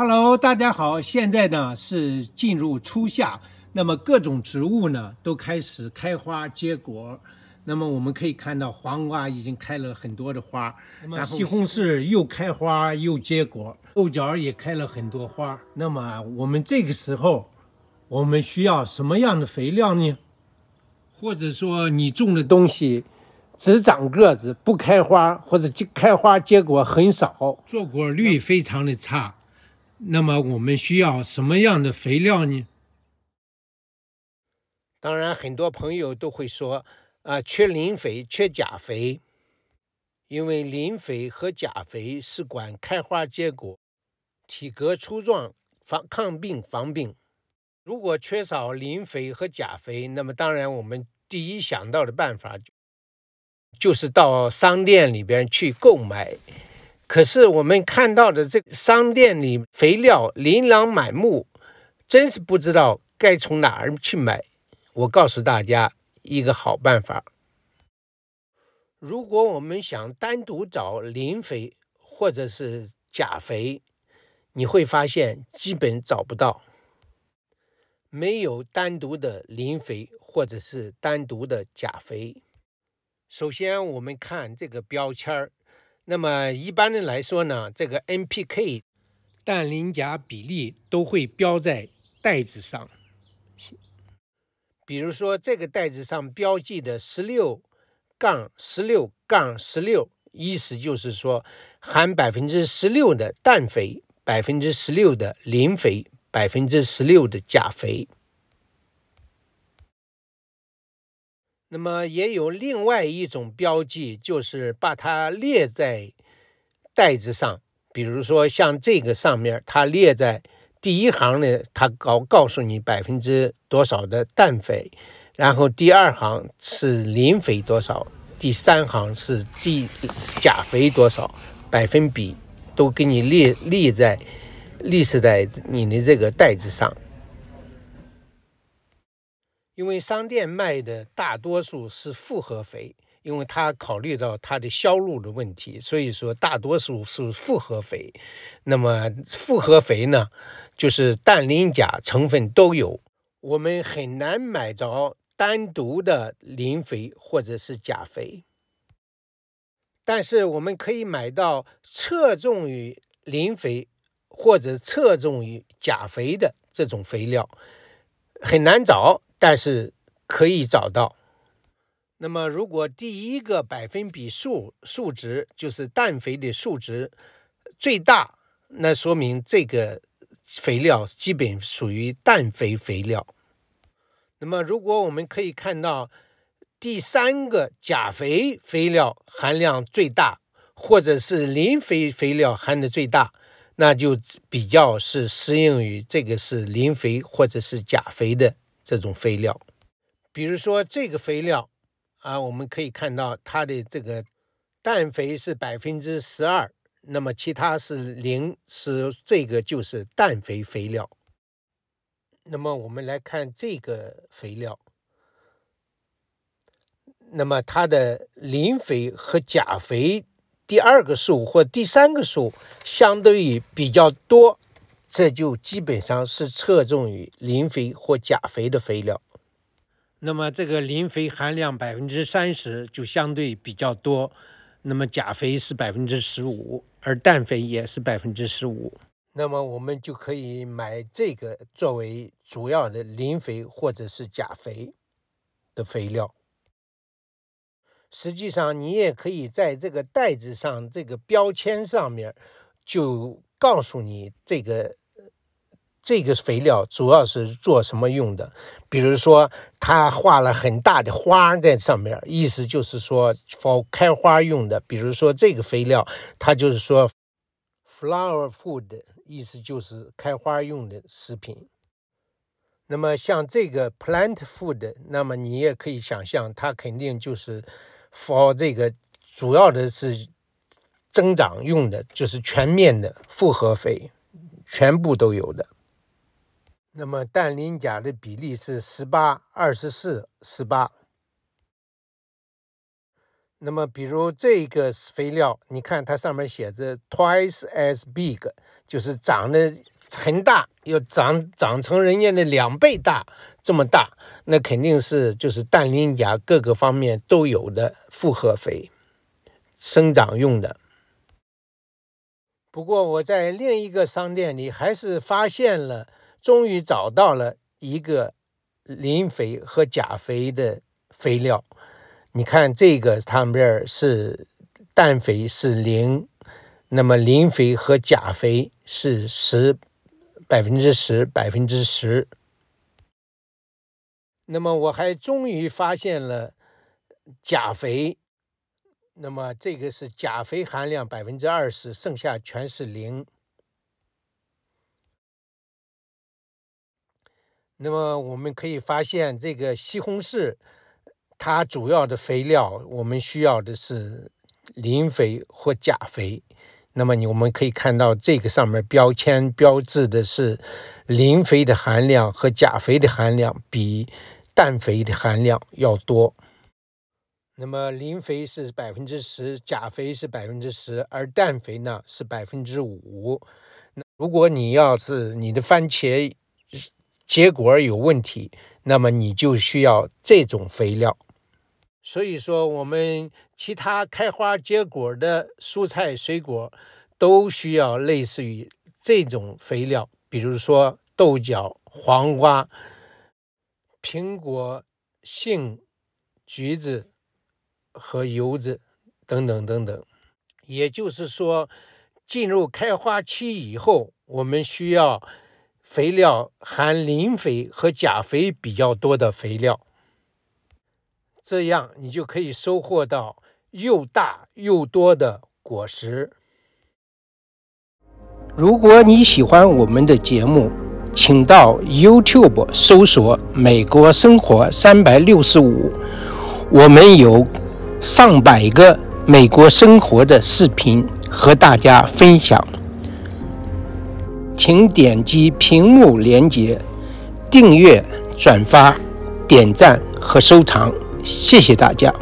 Hello，大家好，现在呢是进入初夏，那么各种植物呢都开始开花结果，那么我们可以看到黄瓜已经开了很多的花，那么西红柿又开花又结果，豆角也开了很多花。那么我们这个时候，我们需要什么样的肥料呢？或者说你种的东西只长个子不开花，或者开花结果很少，坐果率非常的差。那么我们需要什么样的肥料呢？当然，很多朋友都会说，啊，缺磷肥，缺钾肥，因为磷肥和钾肥是管开花结果、体格粗壮、防抗病、防病。如果缺少磷肥和钾肥，那么当然我们第一想到的办法，就就是到商店里边去购买。可是我们看到的这个商店里肥料琳琅满目，真是不知道该从哪儿去买。我告诉大家一个好办法：如果我们想单独找磷肥或者是钾肥，你会发现基本找不到，没有单独的磷肥或者是单独的钾肥。首先，我们看这个标签儿。那么一般的来说呢，这个 NPK 氮磷钾比例都会标在袋子上。比如说这个袋子上标记的十六杠十六杠十六，意思就是说含百分之十六的氮肥，百分之十六的磷肥，百分之十六的钾肥。那么也有另外一种标记，就是把它列在袋子上，比如说像这个上面，它列在第一行呢，它告告诉你百分之多少的氮肥，然后第二行是磷肥多少，第三行是第钾肥多少，百分比都给你列列在列是在你的这个袋子上。因为商店卖的大多数是复合肥，因为他考虑到它的销路的问题，所以说大多数是复合肥。那么复合肥呢，就是氮、磷、钾成分都有，我们很难买着单独的磷肥或者是钾肥。但是我们可以买到侧重于磷肥或者侧重于钾肥的这种肥料，很难找。但是可以找到。那么，如果第一个百分比数数值就是氮肥的数值最大，那说明这个肥料基本属于氮肥肥料。那么，如果我们可以看到第三个钾肥肥料含量最大，或者是磷肥肥料含的最大，那就比较是适应于这个是磷肥或者是钾肥的。这种肥料，比如说这个肥料啊，我们可以看到它的这个氮肥是百分之十二，那么其他是零，是这个就是氮肥肥料。那么我们来看这个肥料，那么它的磷肥和钾肥第二个数或第三个数相对于比较多。这就基本上是侧重于磷肥或钾肥的肥料。那么这个磷肥含量百分之三十就相对比较多，那么钾肥是百分之十五，而氮肥也是百分之十五。那么我们就可以买这个作为主要的磷肥或者是钾肥的肥料。实际上，你也可以在这个袋子上这个标签上面就告诉你这个。这个肥料主要是做什么用的？比如说，它画了很大的花在上面，意思就是说，for 开花用的。比如说，这个肥料它就是说，flower food，意思就是开花用的食品。那么，像这个 plant food，那么你也可以想象，它肯定就是 for 这个主要的是增长用的，就是全面的复合肥，全部都有的。那么氮磷钾的比例是十八、二十四、十八。那么，比如这个肥料，你看它上面写着 “twice as big”，就是长得很大，又长长成人家的两倍大，这么大，那肯定是就是氮磷钾各个方面都有的复合肥，生长用的。不过我在另一个商店里还是发现了。终于找到了一个磷肥和钾肥的肥料。你看这个上边是氮肥是零，那么磷肥和钾肥是十百分之十百分之十。那么我还终于发现了钾肥，那么这个是钾肥含量百分之二十，剩下全是零。那么我们可以发现，这个西红柿它主要的肥料我们需要的是磷肥或钾肥。那么你我们可以看到，这个上面标签标志的是磷肥的含量和钾肥的含量比氮肥的含量要多。那么磷肥是百分之十，钾肥是百分之十，而氮肥呢是百分之五。如果你要是你的番茄，结果有问题，那么你就需要这种肥料。所以说，我们其他开花结果的蔬菜水果都需要类似于这种肥料，比如说豆角、黄瓜、苹果、杏、橘子和柚子等等等等。也就是说，进入开花期以后，我们需要。肥料含磷肥和钾肥比较多的肥料，这样你就可以收获到又大又多的果实。如果你喜欢我们的节目，请到 YouTube 搜索“美国生活三百六十五”，我们有上百个美国生活的视频和大家分享。请点击屏幕连接，订阅、转发、点赞和收藏，谢谢大家。